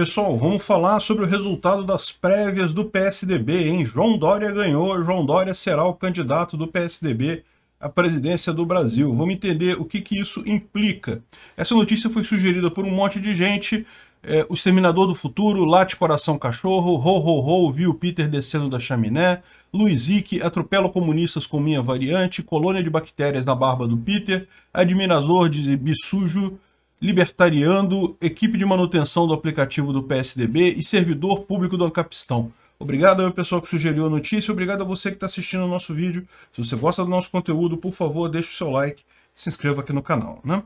Pessoal, vamos falar sobre o resultado das prévias do PSDB, hein? João Dória ganhou, João Dória será o candidato do PSDB à presidência do Brasil. Vamos entender o que, que isso implica. Essa notícia foi sugerida por um monte de gente, é, O Exterminador do Futuro, Late Coração Cachorro, Ho Ho Ho, Viu Peter descendo da chaminé, Luizique, Atropelo Comunistas com Minha Variante, Colônia de Bactérias na Barba do Peter, Admirador de Bisujo, Libertariando, equipe de manutenção do aplicativo do PSDB e servidor público do Ancapistão. Obrigado ao pessoal que sugeriu a notícia, obrigado a você que está assistindo o nosso vídeo. Se você gosta do nosso conteúdo, por favor, deixe o seu like, e se inscreva aqui no canal, né?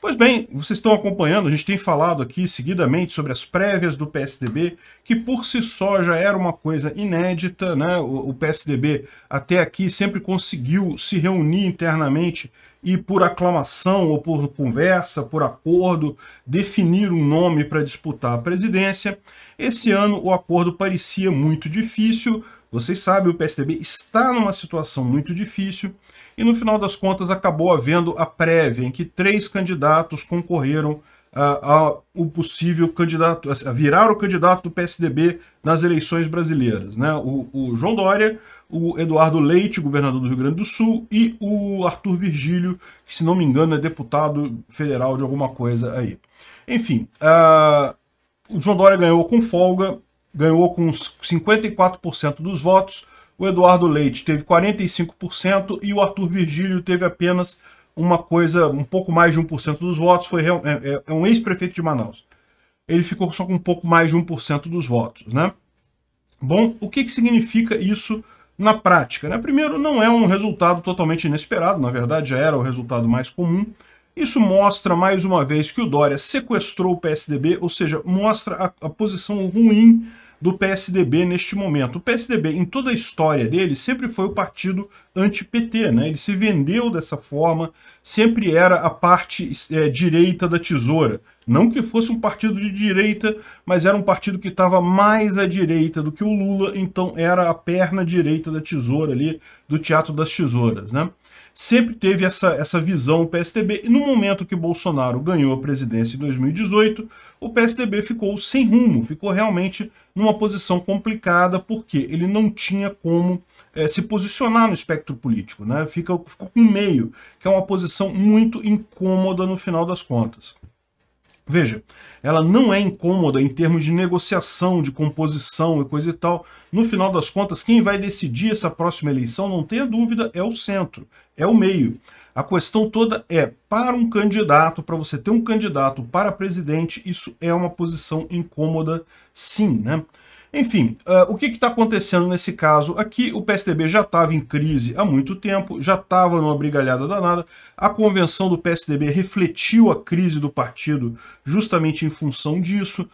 Pois bem, vocês estão acompanhando, a gente tem falado aqui seguidamente sobre as prévias do PSDB, que por si só já era uma coisa inédita, né? O, o PSDB até aqui sempre conseguiu se reunir internamente e por aclamação ou por conversa, por acordo, definir um nome para disputar a presidência. Esse ano o acordo parecia muito difícil, vocês sabem, o PSDB está numa situação muito difícil e no final das contas acabou havendo a prévia em que três candidatos concorreram a, ah, a o possível candidato, a virar o candidato do PSDB nas eleições brasileiras. Né? O, o João Dória, o Eduardo Leite, governador do Rio Grande do Sul, e o Arthur Virgílio, que se não me engano é deputado federal de alguma coisa aí. Enfim, uh, o João Dória ganhou com folga, ganhou com 54% dos votos, o Eduardo Leite teve 45% e o Arthur Virgílio teve apenas uma coisa, um pouco mais de 1% dos votos, foi real, é, é, é, um ex-prefeito de Manaus. Ele ficou só com um pouco mais de 1% dos votos, né? Bom, o que, que significa isso na prática? Né? Primeiro, não é um resultado totalmente inesperado, na verdade já era o resultado mais comum. Isso mostra, mais uma vez, que o Dória sequestrou o PSDB, ou seja, mostra a, a posição ruim do PSDB neste momento. O PSDB, em toda a história dele, sempre foi o partido anti-PT, né? Ele se vendeu dessa forma, sempre era a parte é, direita da tesoura. Não que fosse um partido de direita, mas era um partido que estava mais à direita do que o Lula, então era a perna direita da tesoura ali, do Teatro das Tesouras, né? sempre teve essa, essa visão o PSDB. E no momento que Bolsonaro ganhou a presidência em 2018, o PSDB ficou sem rumo, ficou realmente numa posição complicada, porque ele não tinha como é, se posicionar no espectro político, né? Fica, ficou com meio, que é uma posição muito incômoda no final das contas. Veja, ela não é incômoda em termos de negociação, de composição e coisa e tal. No final das contas, quem vai decidir essa próxima eleição, não tenha dúvida, é o centro, é o meio. A questão toda é, para um candidato, para você ter um candidato para presidente, isso é uma posição incômoda, sim, né? Enfim, uh, o que está acontecendo nesse caso aqui? O PSDB já estava em crise há muito tempo, já estava numa brigalhada danada. A convenção do PSDB refletiu a crise do partido justamente em função disso.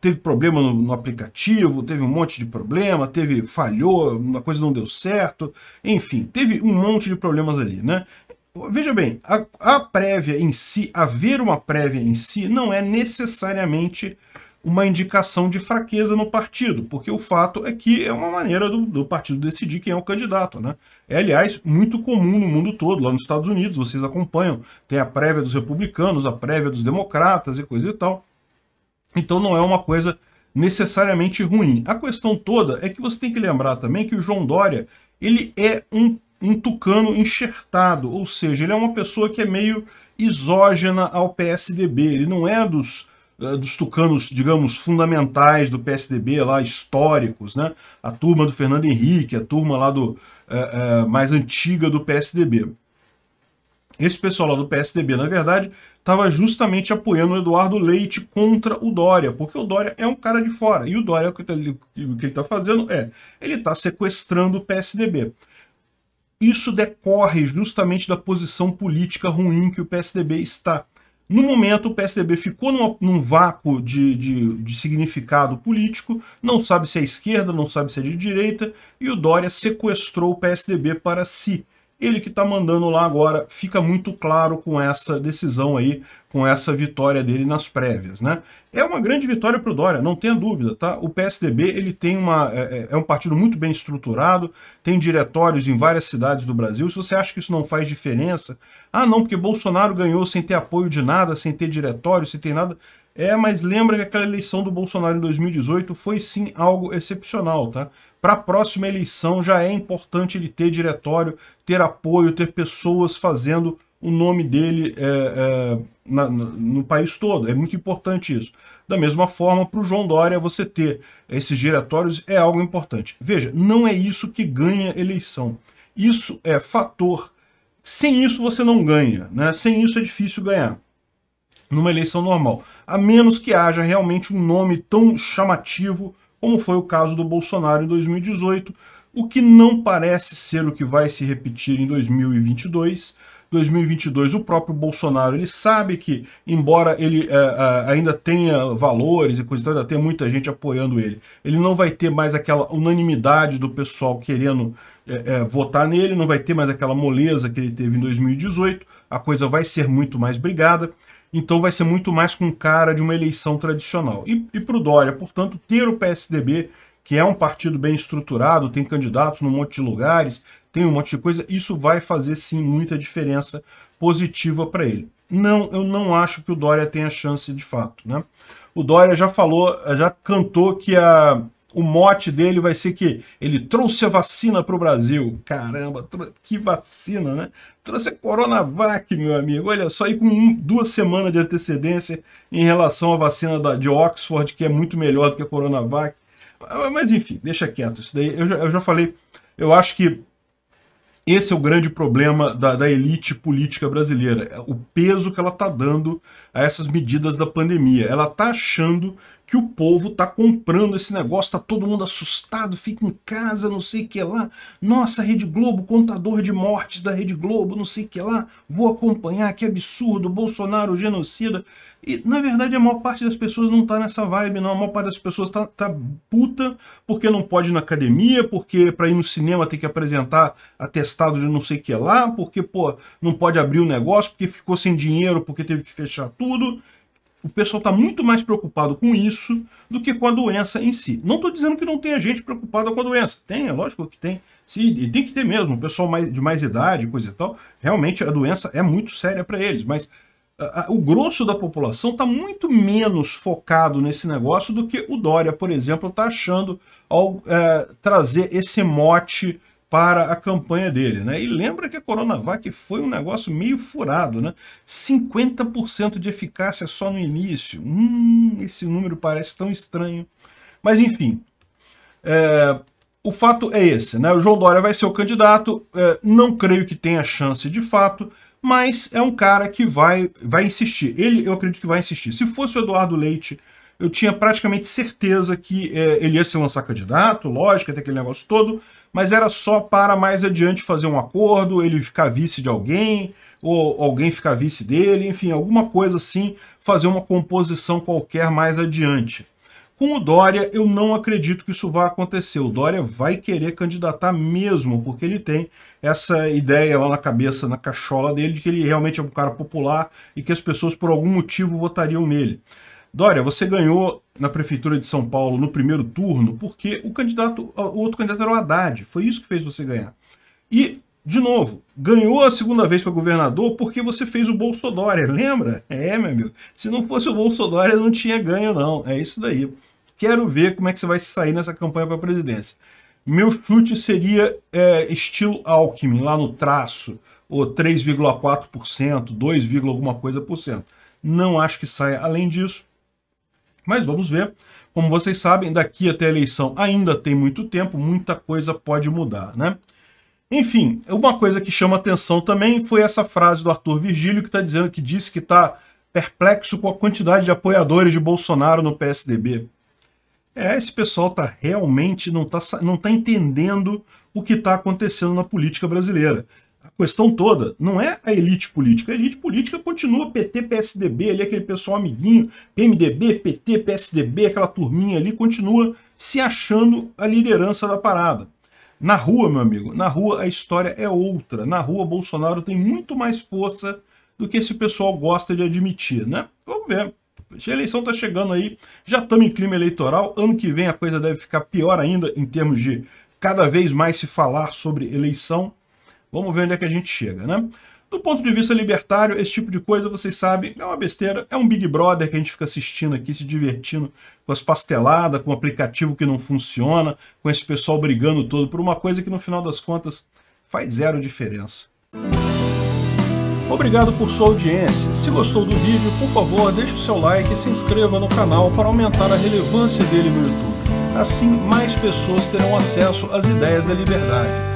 Teve problema no, no aplicativo, teve um monte de problema, teve falhou, uma coisa não deu certo, enfim, teve um monte de problemas ali, né? Veja bem, a, a prévia em si, haver uma prévia em si, não é necessariamente uma indicação de fraqueza no partido, porque o fato é que é uma maneira do, do, partido decidir quem é o candidato. Né? É, aliás, muito comum no mundo todo, lá nos Estados Unidos, vocês acompanham, tem a prévia dos republicanos, a prévia dos democratas e coisa e tal. Então não é uma coisa necessariamente ruim. A questão toda é que você tem que lembrar também que o João Dória ele é um, um tucano enxertado, ou seja, ele é uma pessoa que é meio isógena ao PSDB, ele não é dos eh, dos tucanos, digamos, fundamentais do PSDB lá, históricos, né? A turma do Fernando Henrique, a turma lá do é, é, mais antiga do PSDB. Esse pessoal lá do PSDB, na verdade, estava justamente apoiando o Eduardo Leite contra o Dória, porque o Dória é um cara de fora. E o Dória, o que ele está tá fazendo é, ele está sequestrando o PSDB. Isso decorre justamente da posição política ruim que o PSDB está. No momento, o PSDB ficou numa, num vácuo de, de, de, significado político, não sabe se é esquerda, não sabe se é de direita, e o Dória sequestrou o PSDB para si ele que está mandando lá agora, fica muito claro com essa decisão aí, com essa vitória dele nas prévias, né? É uma grande vitória para o Dória, não tenha dúvida, tá? O PSDB, ele tem uma... É, é, é um partido muito bem estruturado, tem diretórios em várias cidades do Brasil, se você acha que isso não faz diferença, ah não, porque Bolsonaro ganhou sem ter apoio de nada, sem ter diretório, sem ter nada... É, mas lembra que aquela eleição do Bolsonaro em 2018 foi sim algo excepcional, tá? Para a próxima eleição já é importante ele ter diretório, ter apoio, ter pessoas fazendo o nome dele é, é, na, no país todo. É muito importante isso. Da mesma forma, para o João Dória, você ter esses diretórios é algo importante. Veja, não é isso que ganha eleição. Isso é fator. Sem isso você não ganha, né? Sem isso é difícil ganhar numa eleição normal. A menos que haja realmente um nome tão chamativo como foi o caso do Bolsonaro em 2018, o que não parece ser o que vai se repetir em 2022. 2022, o próprio Bolsonaro, ele sabe que, embora ele eh, eh, ainda tenha valores e coisa e tal, ainda tem muita gente apoiando ele, ele não vai ter mais aquela unanimidade do pessoal querendo é, é, votar nele, não vai ter mais aquela moleza que ele teve em 2018, a coisa vai ser muito mais brigada então vai ser muito mais com cara de uma eleição tradicional. E, e para o Dória, portanto, ter o PSDB, que é um partido bem estruturado, tem candidatos num monte de lugares, tem um monte de coisa, isso vai fazer sim muita diferença positiva para ele. Não, eu não acho que o Dória tenha chance de fato. Né? O Dória já falou, já cantou que a o mote dele vai ser que ele trouxe a vacina para o Brasil. Caramba, que vacina, né? Trouxe a Coronavac, meu amigo. Olha só, aí com um, duas semanas de antecedência em relação à vacina da, de Oxford, que é muito melhor do que a Coronavac. Ah, mas enfim, deixa quieto. Isso daí eu já, eu já falei. Eu acho que esse é o grande problema da, da, elite política brasileira, é o peso que ela está dando a essas medidas da pandemia. Ela está achando que o povo tá comprando esse negócio, tá todo mundo assustado, fica em casa, não sei o que lá. Nossa, Rede Globo, contador de mortes da Rede Globo, não sei o que lá. Vou acompanhar, que absurdo, Bolsonaro, genocida. E, na verdade, a maior parte das pessoas não tá nessa vibe, não. A maior parte das pessoas tá, tá puta porque não pode ir na academia, porque para ir no cinema tem que apresentar atestado de não sei o que lá, porque, pô, não pode abrir o negócio, porque ficou sem dinheiro, porque teve que fechar tudo. O pessoal está muito mais preocupado com isso do que com a doença em si. Não estou dizendo que não tenha gente preocupada com a doença. Tem, é lógico que tem. Sim, e tem que ter mesmo. O pessoal mais, de mais idade, coisa e tal, realmente a doença é muito séria para eles. Mas a, a, o grosso da população está muito menos focado nesse negócio do que o Dória, por exemplo, está achando ao é, trazer esse mote para a campanha dele, né? E lembra que a Coronavac foi um negócio meio furado, né? 50% de eficácia só no início. Hum, esse número parece tão estranho. Mas enfim, é, o fato é esse, né? O João Dória vai ser o candidato, é, não creio que tenha chance de fato, mas é um cara que vai, vai insistir. Ele, eu acredito que vai insistir. Se fosse o Eduardo Leite, eu tinha praticamente certeza que é, ele ia se lançar candidato, lógico, até aquele negócio todo, mas era só para mais adiante fazer um acordo, ele ficar vice de alguém, ou alguém ficar vice dele, enfim, alguma coisa assim, fazer uma composição qualquer mais adiante. Com o Dória, eu não acredito que isso vá acontecer. O Dória vai querer candidatar mesmo, porque ele tem essa ideia lá na cabeça, na cachola dele, de que ele realmente é um cara popular e que as pessoas, por algum motivo, votariam nele. Dória, você ganhou na Prefeitura de São Paulo no primeiro turno porque o candidato, o outro candidato era o Haddad. Foi isso que fez você ganhar. E, de novo, ganhou a segunda vez para governador porque você fez o Bolsonaro, lembra? É, meu amigo. Se não fosse o Bolsonaro, não tinha ganho, não. É isso daí. Quero ver como é que você vai sair nessa campanha para a presidência. Meu chute seria é, estilo Alckmin, lá no traço, ou 3,4%, 2, alguma coisa por cento. Não acho que saia além disso mas vamos ver. Como vocês sabem, daqui até a eleição ainda tem muito tempo, muita coisa pode mudar, né? Enfim, uma coisa que chama atenção também foi essa frase do Arthur Virgílio, que está dizendo que disse que está perplexo com a quantidade de apoiadores de Bolsonaro no PSDB. É, esse pessoal tá realmente não está não tá entendendo o que está acontecendo na política brasileira a questão toda não é a elite política. A elite política continua PT, PSDB, ali aquele pessoal amiguinho, PMDB, PT, PSDB, aquela turminha ali continua se achando a liderança da parada. Na rua, meu amigo, na rua a história é outra. Na rua, Bolsonaro tem muito mais força do que esse pessoal gosta de admitir, né? Vamos ver. A eleição está chegando aí, já estamos em clima eleitoral. Ano que vem a coisa deve ficar pior ainda em termos de cada vez mais se falar sobre eleição. Vamos ver onde é que a gente chega, né? Do ponto de vista libertário, esse tipo de coisa, vocês sabem, é uma besteira, é um Big Brother que a gente fica assistindo aqui, se divertindo com as pasteladas, com o aplicativo que não funciona, com esse pessoal brigando todo por uma coisa que no final das contas faz zero diferença. Obrigado por sua audiência. Se gostou do vídeo, por favor, deixe o seu like e se inscreva no canal para aumentar a relevância dele no YouTube. Assim, mais pessoas terão acesso às ideias da liberdade